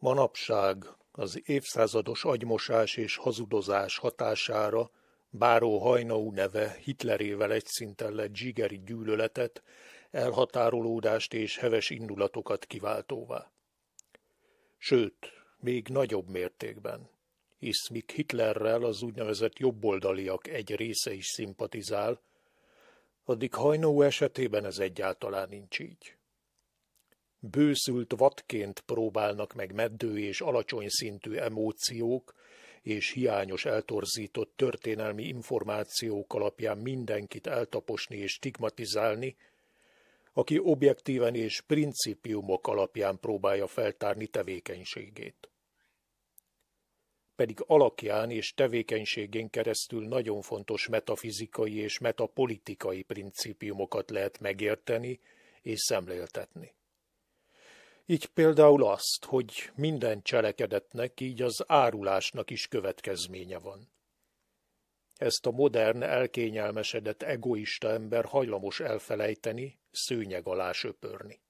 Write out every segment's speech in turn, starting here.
Manapság az évszázados agymosás és hazudozás hatására Báró Hajnau neve Hitlerével egy lett zsigeri gyűlöletet, elhatárolódást és heves indulatokat kiváltóvá. Sőt, még nagyobb mértékben, hisz míg Hitlerrel az úgynevezett jobboldaliak egy része is szimpatizál, addig Hajnó esetében ez egyáltalán nincs így bőszült vadként próbálnak meg meddő és alacsony szintű emóciók és hiányos eltorzított történelmi információk alapján mindenkit eltaposni és stigmatizálni, aki objektíven és principiumok alapján próbálja feltárni tevékenységét. Pedig alakján és tevékenységén keresztül nagyon fontos metafizikai és metapolitikai principiumokat lehet megérteni és szemléltetni. Így például azt, hogy minden cselekedetnek, így az árulásnak is következménye van. Ezt a modern, elkényelmesedett, egoista ember hajlamos elfelejteni, szőnyeg alá söpörni.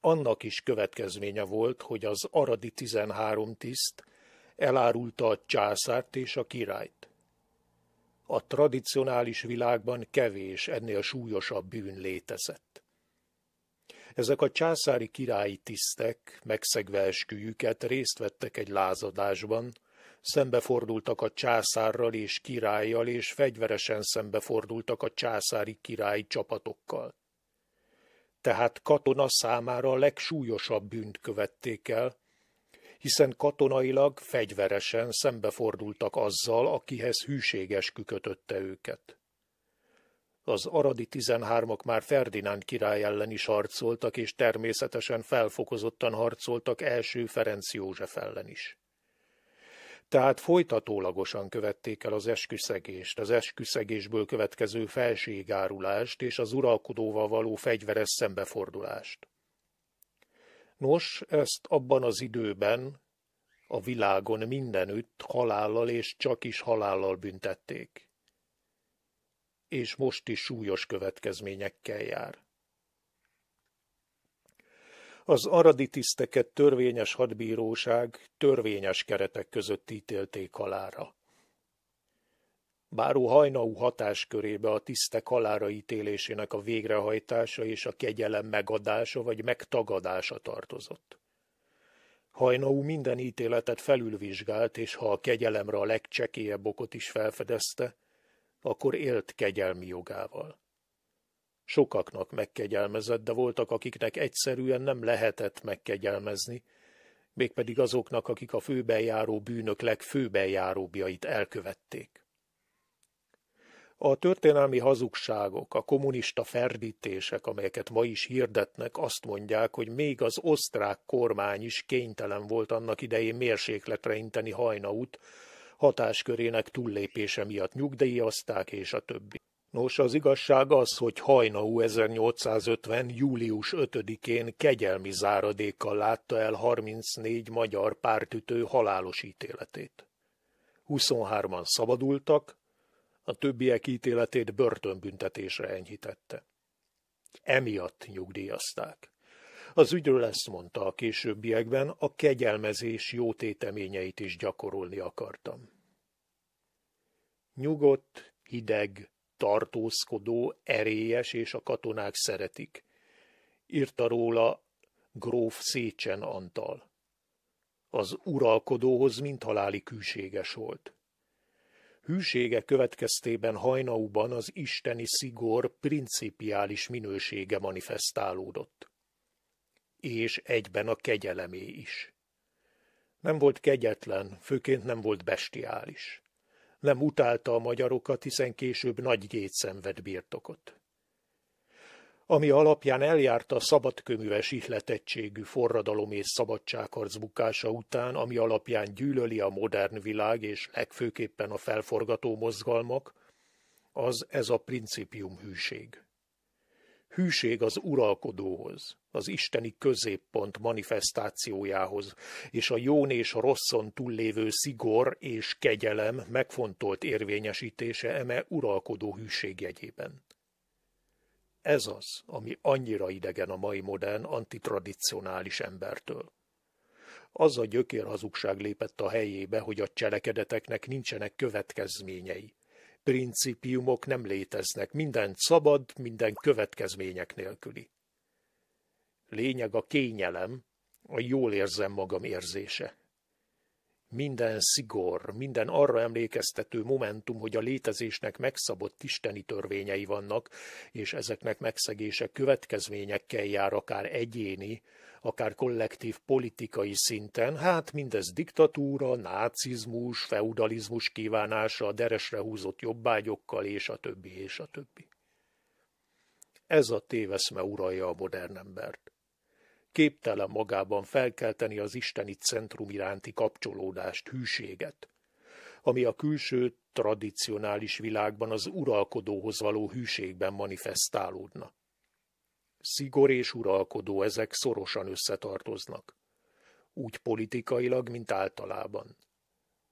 Annak is következménye volt, hogy az aradi 13 tiszt elárulta a császárt és a királyt. A tradicionális világban kevés, ennél súlyosabb bűn létezett. Ezek a császári királyi tisztek, megszegve esküjüket, részt vettek egy lázadásban, szembefordultak a császárral és királlyal, és fegyveresen szembefordultak a császári királyi csapatokkal. Tehát katona számára a legsúlyosabb bűnt követték el, hiszen katonailag fegyveresen szembefordultak azzal, akihez hűséges kötötte őket. Az aradi 13-ak már Ferdinánd király ellen is harcoltak, és természetesen felfokozottan harcoltak első Ferenc József ellen is. Tehát folytatólagosan követték el az esküszegést, az esküszegésből következő felségárulást és az uralkodóval való fegyveres szembefordulást. Nos, ezt abban az időben, a világon mindenütt halállal és csak is halállal büntették és most is súlyos következményekkel jár. Az aradi tiszteket törvényes hadbíróság törvényes keretek között ítélték halára. Báró hajnaú hatáskörébe a tisztek halára ítélésének a végrehajtása és a kegyelem megadása vagy megtagadása tartozott. Hajnaú minden ítéletet felülvizsgált, és ha a kegyelemre a legcsekélyebb okot is felfedezte, akkor élt kegyelmi jogával. Sokaknak megkegyelmezett, de voltak, akiknek egyszerűen nem lehetett megkegyelmezni, mégpedig azoknak, akik a főbejáró bűnök legfőbejáróbjait elkövették. A történelmi hazugságok, a kommunista ferdítések, amelyeket ma is hirdetnek, azt mondják, hogy még az osztrák kormány is kénytelen volt annak idején mérsékletre inteni hajnaút, hatáskörének túllépése miatt nyugdíjazták és a többi. Nos, az igazság az, hogy Hajnaú 1850. július 5-én kegyelmi záradékkal látta el 34 magyar pártütő halálos ítéletét. 23-an szabadultak, a többiek ítéletét börtönbüntetésre enyhítette. Emiatt nyugdíjazták. Az ügyről ezt mondta a későbbiekben, a kegyelmezés jó téteményeit is gyakorolni akartam. Nyugodt, hideg, tartózkodó, erélyes, és a katonák szeretik. Írta róla gróf Szécsen Antal. Az uralkodóhoz mint haláli külséges volt. Hűsége következtében hajnauban az isteni szigor principiális minősége manifestálódott és egyben a kegyelemé is. Nem volt kegyetlen, főként nem volt bestiális. Nem utálta a magyarokat, hiszen később nagy gétszenved birtokot. Ami alapján eljárta a szabadköműves ihletettségű forradalom és szabadságharc bukása után, ami alapján gyűlöli a modern világ és legfőképpen a felforgató mozgalmak, az ez a principium hűség hűség az uralkodóhoz, az isteni középpont manifestációjához, és a jón és a rosszon túllévő szigor és kegyelem megfontolt érvényesítése eme uralkodó jegyében. Ez az, ami annyira idegen a mai modern, antitradicionális embertől az a gyökér hazugság lépett a helyébe, hogy a cselekedeteknek nincsenek következményei, principiumok nem léteznek, minden szabad, minden következmények nélküli. Lényeg a kényelem, a jól érzem magam érzése. Minden szigor, minden arra emlékeztető momentum, hogy a létezésnek megszabott isteni törvényei vannak, és ezeknek megszegése következményekkel jár akár egyéni, akár kollektív politikai szinten, hát mindez diktatúra, nácizmus, feudalizmus kívánása, deresre húzott jobbágyokkal, és a többi, és a többi. Ez a téveszme uralja a modern embert képtelen magában felkelteni az isteni centrum iránti kapcsolódást, hűséget, ami a külső, tradicionális világban az uralkodóhoz való hűségben manifestálódna. Szigor és uralkodó ezek szorosan összetartoznak, úgy politikailag, mint általában.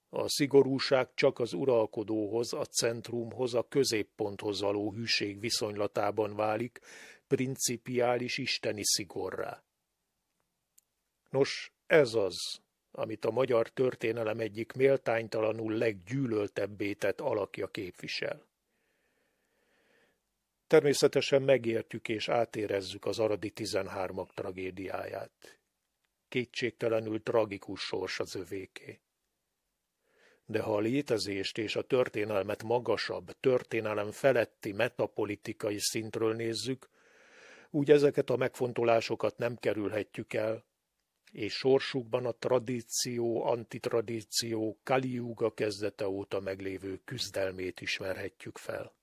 A szigorúság csak az uralkodóhoz, a centrumhoz, a középponthoz való hűség viszonylatában válik, principiális isteni szigorrá. Nos, ez az, amit a magyar történelem egyik méltánytalanul leggyűlöltebbé tett alakja képvisel. Természetesen megértjük és átérezzük az aradi 13-ak tragédiáját. Kétségtelenül tragikus sors az övéké. De ha a létezést és a történelmet magasabb, történelem feletti metapolitikai szintről nézzük, úgy ezeket a megfontolásokat nem kerülhetjük el, és sorsukban a tradíció, antitradíció, Kali kezdete óta meglévő küzdelmét ismerhetjük fel.